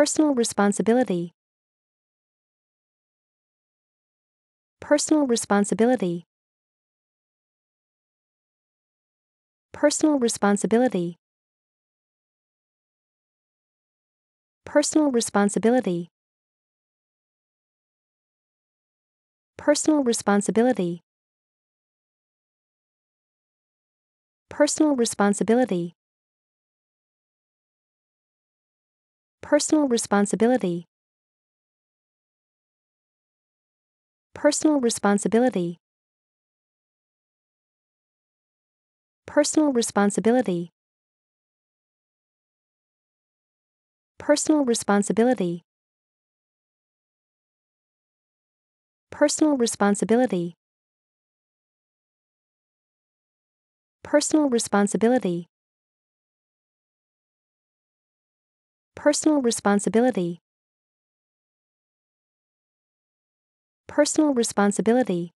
Personal responsibility. Personal responsibility. Personal responsibility. Personal responsibility. Personal responsibility. Personal responsibility. Personal responsibility. Personal responsibility. Personal responsibility. Personal responsibility. Personal responsibility. Personal responsibility. Personal responsibility. Personal responsibility.